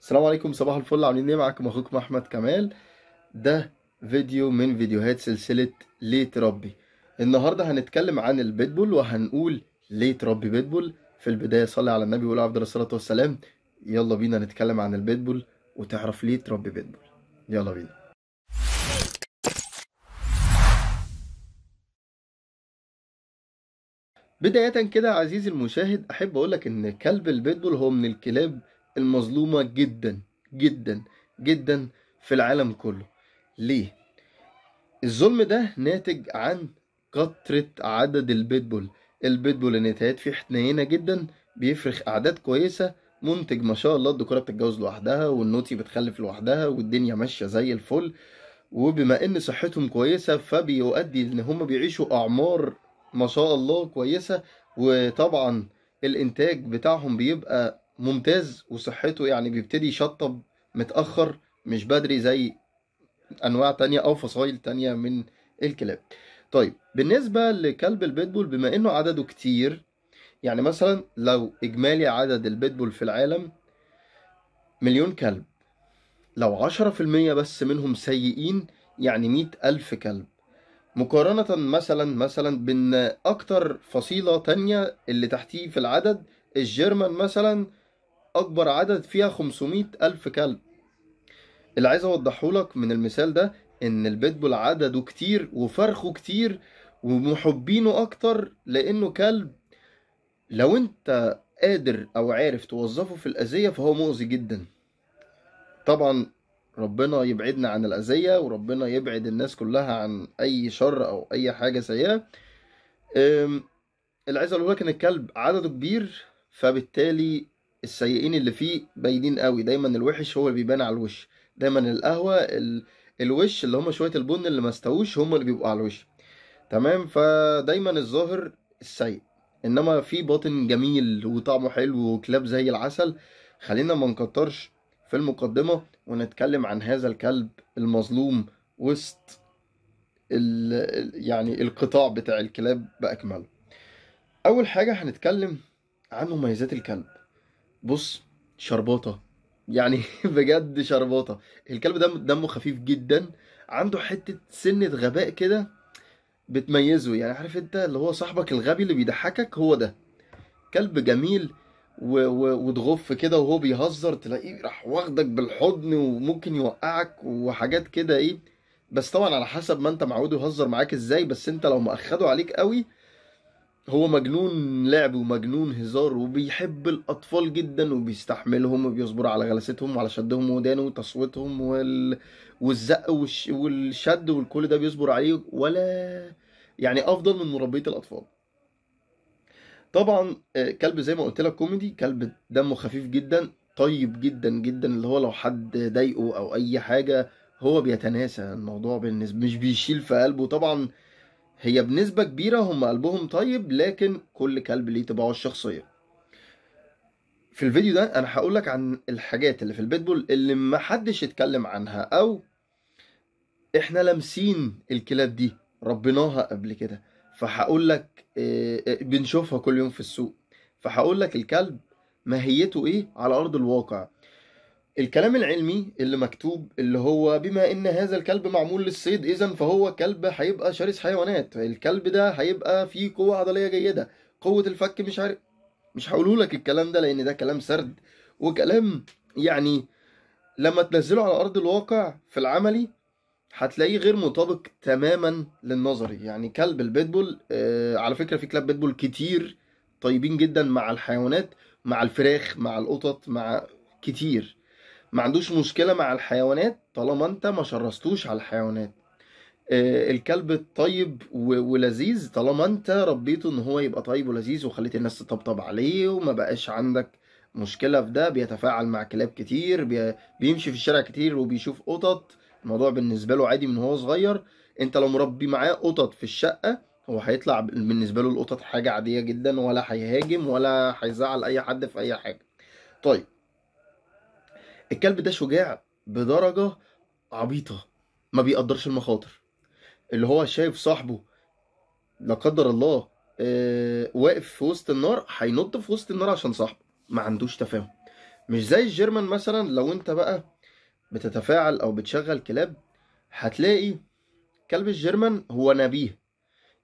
السلام عليكم صباح الفل عاملين ايه معاكم اخوكم احمد كمال ده فيديو من فيديوهات سلسله ليه تربي النهارده هنتكلم عن البيتبول وهنقول ليه تربي بيتبول في البدايه صلي على النبي وقول الله الصلاه والسلام يلا بينا نتكلم عن البيتبول وتعرف ليه تربي بيتبول يلا بينا بداية كده عزيزي المشاهد أحب أقولك إن كلب البيتبول هو من الكلاب المظلومة جدا جدا جدا في العالم كله ليه؟ الظلم ده ناتج عن كثرة عدد البيتبول البيتبول اللي فيه حنينة جدا بيفرخ أعداد كويسة منتج ما شاء الله الدكورة بتتجوز لوحدها والنوتي بتخلف لوحدها والدنيا ماشية زي الفل وبما ان صحتهم كويسة فبيؤدي ان هم بيعيشوا اعمار ما شاء الله كويسة وطبعا الانتاج بتاعهم بيبقى ممتاز وصحته يعني بيبتدي يشطب متأخر مش بدري زي أنواع تانية أو فصائل تانية من الكلاب طيب بالنسبة لكلب البيتبول بما إنه عدده كتير يعني مثلا لو إجمالي عدد البيتبول في العالم مليون كلب لو عشرة في المية بس منهم سيئين يعني مية ألف كلب مقارنة مثلا مثلا بين أكتر فصيلة تانية اللي تحتيه في العدد الجيرمان مثلا أكبر عدد فيها 500 ألف كلب اللي عايز أوضحه لك من المثال ده إن البيتبول عدده كتير وفرخه كتير ومحبينه أكتر لأنه كلب لو أنت قادر أو عارف توظفه في الأذية فهو مؤذي جدا طبعا ربنا يبعدنا عن الأذية وربنا يبعد الناس كلها عن أي شر أو أي حاجة سيئة اللي عايز أقوله لك إن الكلب عدده كبير فبالتالي السيئين اللي فيه باينين قوي دايما الوحش هو اللي بيبان على الوش دايما القهوه ال... الوش اللي هم شويه البن اللي ما استووش هم اللي بيبقوا على الوش تمام فدايما الظاهر السيء انما في باطن جميل وطعمه حلو وكلاب زي العسل خلينا ما نكترش في المقدمه ونتكلم عن هذا الكلب المظلوم وسط ال... يعني القطاع بتاع الكلاب باكمله اول حاجه هنتكلم عن مميزات الكلب بص شرباطه يعني بجد شرباطه الكلب ده دم دمه خفيف جدا عنده حته سنه غباء كده بتميزه يعني عارف انت اللي هو صاحبك الغبي اللي بيضحكك هو ده كلب جميل و... و... وتغف كده وهو بيهزر تلاقيه راح واخدك بالحضن وممكن يوقعك وحاجات كده ايه بس طبعا على حسب ما انت معوده يهزر معاك ازاي بس انت لو مأخده عليك قوي هو مجنون لعب ومجنون هزار وبيحب الاطفال جدا وبيستحملهم وبيصبر على غلستهم وعلى شدهم ودانه وتصويتهم وال... والزق والش... والشد والكل ده بيصبر عليه ولا يعني افضل من مربيه الاطفال طبعا آه، كلب زي ما قلت لك كوميدي كلب دمه خفيف جدا طيب جدا جدا اللي هو لو حد ضايقه او اي حاجه هو بيتناسى الموضوع بالنسبه مش بيشيل في قلبه طبعا هي بنسبة كبيرة هم قلبهم طيب لكن كل كلب ليه طباعه الشخصية في الفيديو ده انا هقولك عن الحاجات اللي في البيتبول اللي محدش يتكلم عنها او احنا لامسين الكلاب دي ربيناها قبل كده فهقولك آه، آه، بنشوفها كل يوم في السوق فهقولك الكلب ماهيته ايه على ارض الواقع الكلام العلمي اللي مكتوب اللي هو بما ان هذا الكلب معمول للصيد اذا فهو كلب هيبقى شرس حيوانات الكلب ده هيبقى فيه قوه عضليه جيده قوه الفك مش عارف مش هقوله لك الكلام ده لان ده كلام سرد وكلام يعني لما تنزله على ارض الواقع في العملي هتلاقيه غير مطابق تماما للنظري يعني كلب البيتبول آه على فكره في كلاب بيتبول كتير طيبين جدا مع الحيوانات مع الفراخ مع القطط مع كتير ما عندوش مشكله مع الحيوانات طالما انت ما شرستوش على الحيوانات آه، الكلب الطيب ولذيذ طالما انت ربيته ان هو يبقى طيب ولذيذ وخليت الناس تطبطب عليه وما بقاش عندك مشكلة في ده بيتفاعل مع كلاب كتير بيمشي في الشارع كتير وبيشوف قطط الموضوع بالنسبة له عادي من هو صغير انت لو مربي معاه قطط في الشقة هو هيطلع بالنسبة له القطط حاجة عادية جدا ولا هيهاجم ولا هيزعل أي حد في أي حاجة طيب الكلب ده شجاع بدرجة عبيطة ما بيقدرش المخاطر اللي هو شايف صاحبه لا قدر الله آه واقف في وسط النار هينط في وسط النار عشان صاحبه ما عندوش تفاهم مش زي الجيرمان مثلا لو انت بقى بتتفاعل او بتشغل كلاب هتلاقي كلب الجيرمان هو نبيه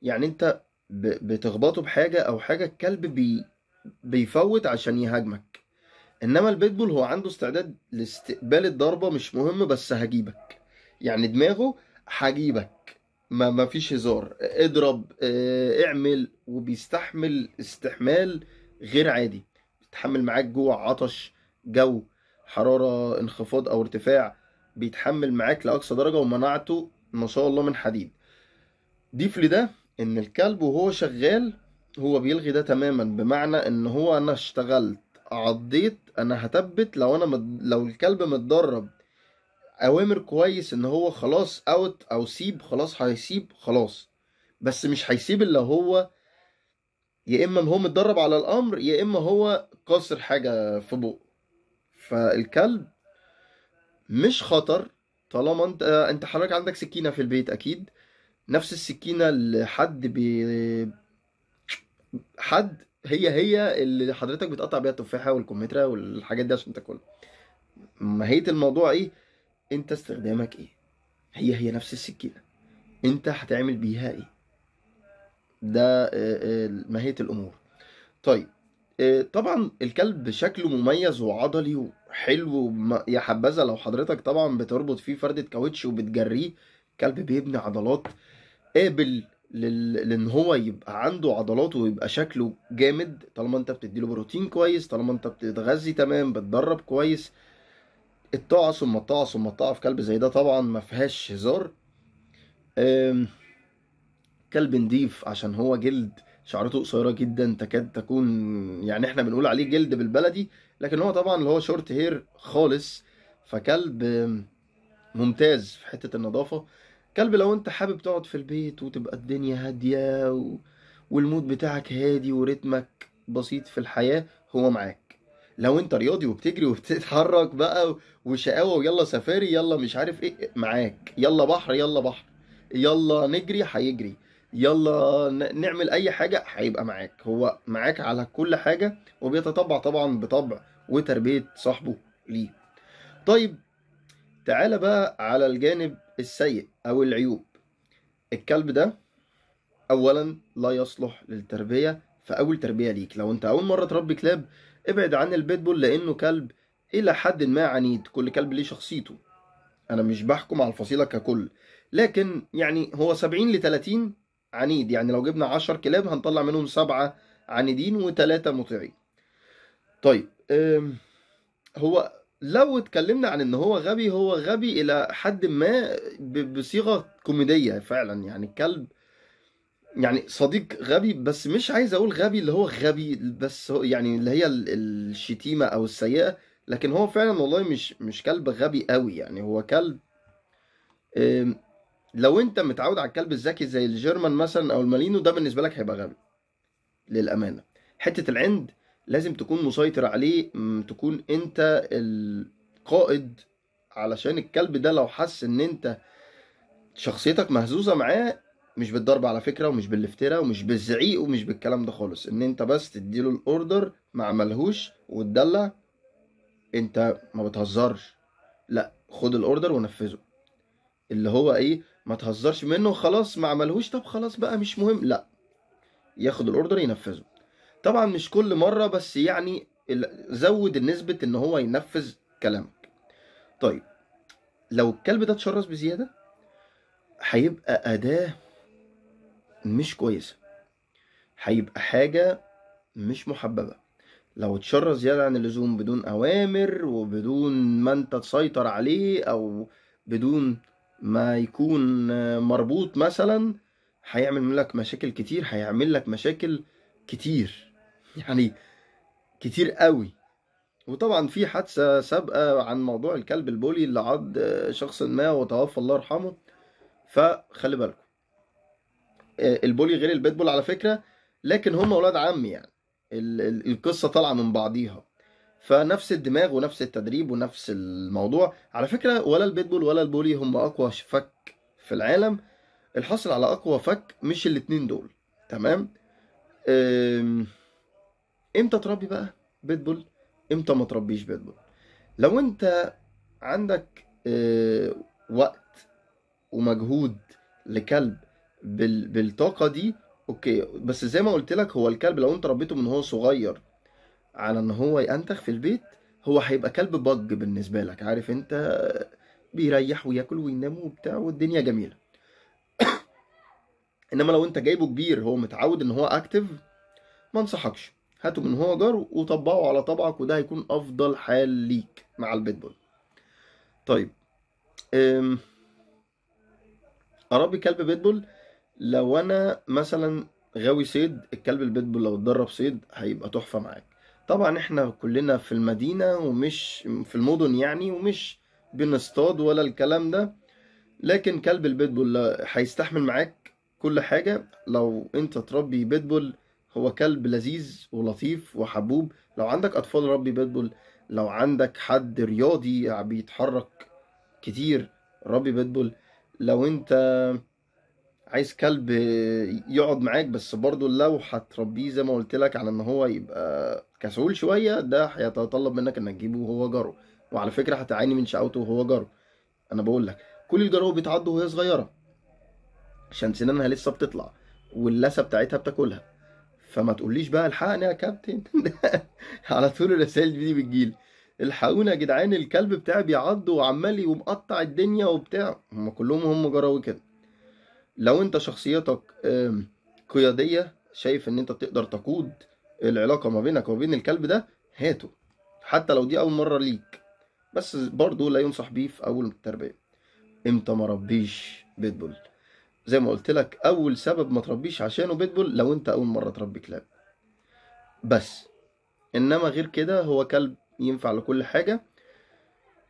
يعني انت بتخبطه بحاجه او حاجه الكلب بي بيفوت عشان يهاجمك انما البيت بول هو عنده استعداد لاستقبال الضربه مش مهم بس هجيبك يعني دماغه هجيبك ما ما فيش هزار اضرب اه اعمل وبيستحمل استحمال غير عادي بيتحمل معاك جوع عطش جو حراره انخفاض او ارتفاع بيتحمل معاك لاقصى درجه ومناعته ما شاء الله من حديد ضيف لده ان الكلب وهو شغال هو بيلغي ده تماما بمعنى ان هو انا اشتغلت عضيت انا هتبت لو انا مد... لو الكلب متدرب اوامر كويس ان هو خلاص اوت او سيب خلاص هيسيب خلاص بس مش هيسيب الا هو يا اما هو متدرب على الامر يا اما هو قاصر حاجه في بقه فالكلب مش خطر طالما انت انت حضرتك عندك سكينه في البيت اكيد نفس السكينه اللي حد بي حد هي هي اللي حضرتك بتقطع بيها التفاحه والكمثرى والحاجات دي عشان تاكلها ماهيه الموضوع ايه انت استخدامك ايه هي هي نفس السكينه انت هتعمل بيها ايه ده آه، آه، ماهيه الامور طيب آه، طبعا الكلب شكله مميز وعضلي وحلو يا حبذا لو حضرتك طبعا بتربط فيه فردة كاوتش وبتجريه كلب بيبني عضلات قابل لان هو يبقى عنده عضلات ويبقى شكله جامد طالما انت بتديله بروتين كويس طالما انت بتتغذي تمام بتدرب كويس الطاعه ثم الطاعه ثم الطاعه في كلب زي ده طبعا ما فيهاش هزار كلب نضيف عشان هو جلد شعرته قصيره جدا تكاد تكون يعني احنا بنقول عليه جلد بالبلدي لكن هو طبعا اللي هو شورت هير خالص فكلب ممتاز في حته النظافه كلب لو انت حابب تقعد في البيت وتبقى الدنيا هادية و... والمود بتاعك هادي ورتمك بسيط في الحياة هو معاك لو انت رياضي وبتجري وبتتحرك بقى وشقاوة ويلا سفاري يلا مش عارف ايه معاك يلا بحر يلا بحر يلا نجري هيجري يلا نعمل اي حاجة هيبقى معاك هو معاك على كل حاجة وبيتطبع طبعا بطبع وتربية صاحبه ليه طيب تعال بقى على الجانب السيء أو العيوب الكلب ده أولا لا يصلح للتربية فأول تربية ليك لو أنت أول مرة تربي كلاب ابعد عن البيتبول لأنه كلب إلى حد ما عنيد كل كلب ليه شخصيته أنا مش بحكم على الفصيلة ككل لكن يعني هو 70 ل 30 عنيد يعني لو جبنا 10 كلاب هنطلع منهم سبعة عنيدين وثلاثة مطيعين طيب هو لو اتكلمنا عن ان هو غبي هو غبي الى حد ما بصيغه كوميديه فعلا يعني الكلب يعني صديق غبي بس مش عايز اقول غبي اللي هو غبي بس هو يعني اللي هي الشتيمه او السيئه لكن هو فعلا والله مش مش كلب غبي قوي يعني هو كلب لو انت متعود على الكلب الذكي زي الجيرمان مثلا او المالينو ده بالنسبه لك هيبقى غبي للامانه حته العند لازم تكون مسيطر عليه تكون انت القائد علشان الكلب ده لو حس ان انت شخصيتك مهزوزه معاه مش بالضرب على فكره ومش بالافتراء ومش بالزعيق ومش بالكلام ده خالص ان انت بس تديله الاوردر ما عملهوش وتدلع انت ما بتهزرش لا خد الاوردر ونفذه اللي هو ايه ما تهزرش منه خلاص ما عملهوش طب خلاص بقى مش مهم لا ياخد الاوردر ينفذه طبعا مش كل مرة بس يعني زود نسبة ان هو ينفذ كلامك طيب لو الكلب ده اتشرس بزيادة هيبقى أداة مش كويسة هيبقى حاجة مش محببة لو اتشرس زيادة عن اللزوم بدون أوامر وبدون ما انت تسيطر عليه أو بدون ما يكون مربوط مثلا هيعمل لك مشاكل كتير هيعمل لك مشاكل كتير يعني كتير قوي وطبعا في حادثة سابقة عن موضوع الكلب البولي اللي عض شخص ما وتوفى الله يرحمه فخلي بالكم آه، البولي غير البيتبول على فكرة لكن هم ولاد عم يعني القصة طالعة من بعضيها فنفس الدماغ ونفس التدريب ونفس الموضوع على فكرة ولا البيتبول ولا البولي هم أقوى فك في العالم الحصل على أقوى فك مش الاتنين دول تمام أم امتى تربي بقى بيتبول امتى ما تربيش بيتبول لو انت عندك آه، وقت ومجهود لكلب بالطاقه دي اوكي بس زي ما قلت لك هو الكلب لو انت ربيته من هو صغير على ان هو ينتخ في البيت هو هيبقى كلب بج بالنسبه لك عارف انت بيريح وياكل وينام وبتاع والدنيا جميله انما لو انت جايبه كبير هو متعود ان هو اكتف ما انصحكش هاته من هو جار وطبقه على طبعك وده هيكون افضل حال ليك مع البيت بول طيب اربي كلب بيتبول لو انا مثلا غاوي صيد الكلب البيتبول لو اتدرب صيد هيبقى تحفه معاك طبعا احنا كلنا في المدينه ومش في المدن يعني ومش بنصطاد ولا الكلام ده لكن كلب البيتبول هيستحمل معاك كل حاجه لو انت تربي بيتبول هو كلب لذيذ ولطيف وحبوب لو عندك اطفال ربي بيتبول لو عندك حد رياضي يعني بيتحرك كتير ربي بيتبول لو انت عايز كلب يقعد معاك بس برضه لو هتربيه زي ما قلت لك على ان هو يبقى كسول شويه ده هيتطلب منك انك تجيبه وهو جاره وعلى فكره هتعاني من شقاوته وهو جاره انا بقول لك كل الجرو بيتعض وهي صغيره عشان سنانها لسه بتطلع واللثه بتاعتها بتاكلها فما تقوليش بقى الحقنا يا كابتن على طول الرسائل دي بتجيلي الحقونا يا جدعان الكلب بتاعي بيعض وعمال ومقطع الدنيا وبتاع هم كلهم هم جراوي كده لو انت شخصيتك قياديه شايف ان انت تقدر تقود العلاقه ما بينك وبين الكلب ده هاته حتى لو دي اول مره ليك بس برضه لا ينصح بيه في اول التربيه امتى ربيش بيتبول زي ما قلت لك اول سبب ما تربيش عشانه بيتبول لو انت اول مره تربي كلاب بس انما غير كده هو كلب ينفع لكل حاجه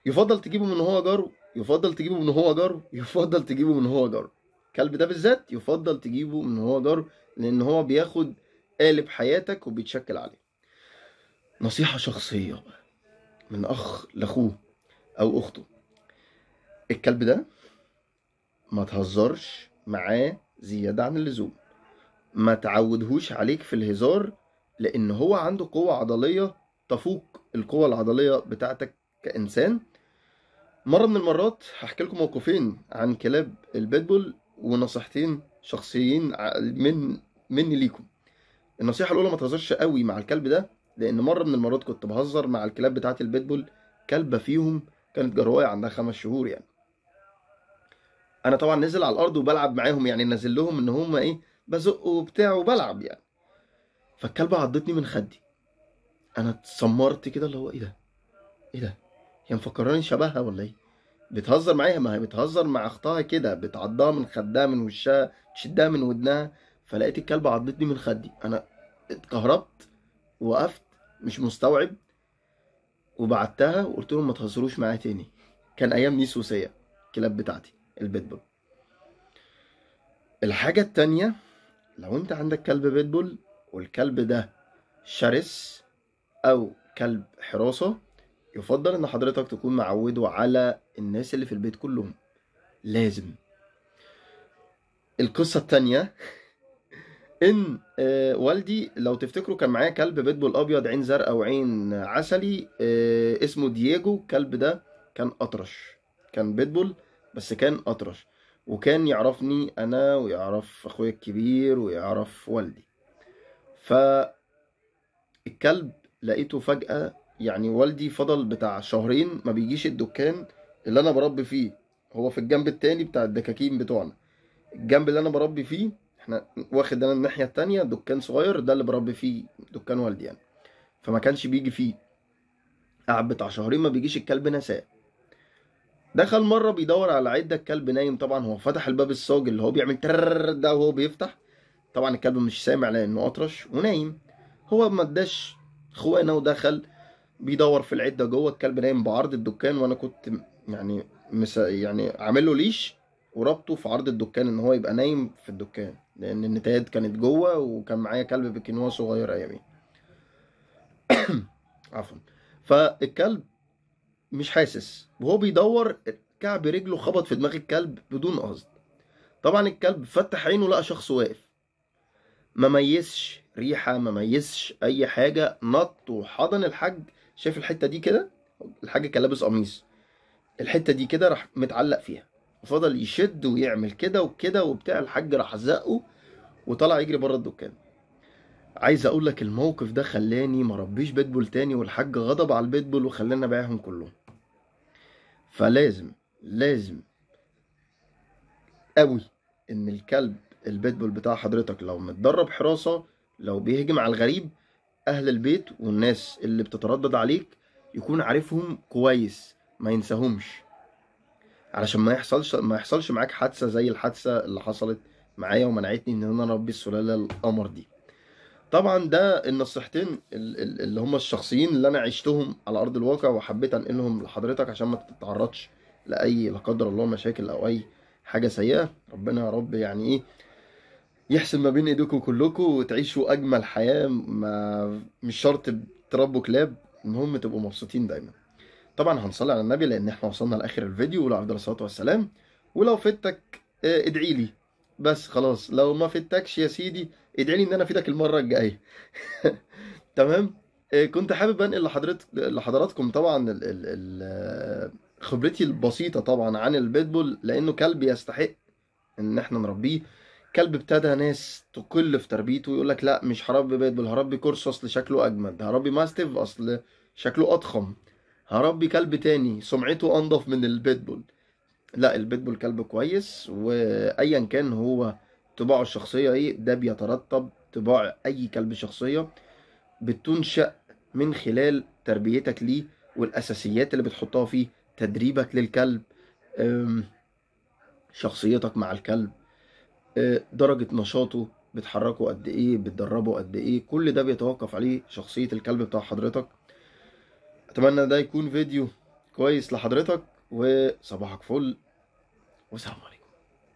يفضل تجيبه من هو جاره يفضل تجيبه من هو جاره يفضل تجيبه من هو جاره الكلب ده بالذات يفضل تجيبه من هو جاره لان هو بياخد قالب حياتك وبيتشكل عليه نصيحه شخصيه من اخ لاخوه او اخته الكلب ده ما تهزرش معاه زيادة عن اللزوم ما تعودهوش عليك في الهزار لأن هو عنده قوة عضلية تفوق القوة العضلية بتاعتك كإنسان مرة من المرات هحكي لكم موقفين عن كلاب البيتبول ونصيحتين شخصيين من مني ليكم النصيحة الأولى ما تهزرش قوي مع الكلب ده لأن مرة من المرات كنت بهزر مع الكلاب بتاعت البيتبول كلبة فيهم كانت جرواية عندها خمس شهور يعني انا طبعا نزل على الارض وبلعب معاهم يعني نازل لهم ان هم ايه بزق وبتاع وبلعب يعني فالكلبه عضتني من خدي انا اتسمرت كده اللي هو ايه ده ايه ده هي مفكراني شبهها ولا ايه بتهزر معايا ما هي بتهزر مع اختها كده بتعضها من خدها من وشها تشدها من ودنها فلقيت الكلبه عضتني من خدي انا اتكهربت وقفت مش مستوعب وبعتها وقلت لهم ما تهزروش معايا تاني كان ايام نيسوسيه الكلاب بتاعتي البيتبول الحاجة التانية لو انت عندك كلب بيتبول والكلب ده شرس او كلب حراسة يفضل ان حضرتك تكون معوده على الناس اللي في البيت كلهم لازم القصة التانية ان آه، والدي لو تفتكروا كان معايا كلب بيتبول ابيض عين زرقاء وعين عسلي آه، اسمه دييجو الكلب ده كان اطرش كان بيتبول بس كان أطرش وكان يعرفني أنا ويعرف أخويا الكبير ويعرف والدي الكلب لقيته فجأة يعني والدي فضل بتاع شهرين ما بيجيش الدكان اللي أنا بربي فيه هو في الجنب التاني بتاع الدكاكين بتوعنا الجنب اللي أنا بربي فيه احنا واخد انا الناحية التانية دكان صغير ده اللي بربي فيه دكان والدي يعني فما كانش بيجي فيه قعد بتاع شهرين ما بيجيش الكلب نساه دخل مره بيدور على عده الكلب نايم طبعا هو فتح الباب الصاج اللي هو بيعمل ترر ده وهو بيفتح طبعا الكلب مش سامع لانه اطرش ونايم هو ما اداش خوانه ودخل بيدور في العده جوه الكلب نايم بعرض الدكان وانا كنت يعني مسا يعني عامل له ليش وربطه في عرض الدكان ان هو يبقى نايم في الدكان لان النتايات كانت جوه وكان معايا كلب بكنوع صغير ايامي يعني. عفوا فالكلب مش حاسس وهو بيدور كعب رجله خبط في دماغ الكلب بدون قصد طبعا الكلب فتح عينه لقى شخص واقف ما ميزش ريحه ما ميزش اي حاجه نط وحضن الحاج شايف الحته دي كده الحاج كان لابس قميص الحته دي كده راح متعلق فيها وفضل يشد ويعمل كده وكده وبتاع الحاج راح زقه وطلع يجري بره الدكان عايز اقول لك الموقف ده خلاني مربيش بيتبول تاني والحاج غضب على البيتبول وخلانا بايعهم كلهم فلازم لازم قوي ان الكلب البيتبول بتاع حضرتك لو متدرب حراسه لو بيهجم على الغريب اهل البيت والناس اللي بتتردد عليك يكون عارفهم كويس ما ينساهمش علشان ما يحصلش ما يحصلش معاك حادثه زي الحادثه اللي حصلت معايا ومنعتني ان انا اربي السلاله القمر دي طبعا ده النصيحتين اللي هم الشخصيين اللي انا عشتهم على ارض الواقع وحبيت انقلهم لحضرتك عشان ما تتعرضش لاي لا قدر الله مشاكل او اي حاجه سيئه ربنا يا رب يعني ايه يحسن ما بين ايديكم كلكم وتعيشوا اجمل حياه ما مش شرط تربوا كلاب المهم تبقوا مبسوطين دايما طبعا هنصلي على النبي لان احنا وصلنا لاخر الفيديو ولا الله الصلاه والسلام ولو فدتك آه، ادعي لي بس خلاص لو ما فدتكش يا سيدي ادعيلي ان انا افيدك المره الجايه تمام آه، كنت حابب انقل لحضرتك لحضراتكم طبعا ال ال ال خبرتي البسيطه طبعا عن البيتبول لانه كلب يستحق ان احنا نربيه كلب ابتدى ناس تقل في تربيته ويقول لك لا مش هربي بيتبول هربي كورس اصل شكله اجمد هربي ماستيف اصل شكله اضخم هربي كلب تاني سمعته انضف من البيتبول لا البيتبول كلب كويس وايا كان هو طباعه الشخصيه ايه ده بيترتب طباع اي كلب شخصيه بتنشا من خلال تربيتك ليه والاساسيات اللي بتحطها فيه تدريبك للكلب شخصيتك مع الكلب آه، درجه نشاطه بتحركه قد ايه بتدربه قد ايه كل ده بيتوقف عليه شخصيه الكلب بتاع حضرتك اتمنى ده يكون فيديو كويس لحضرتك وصباحك فل was over.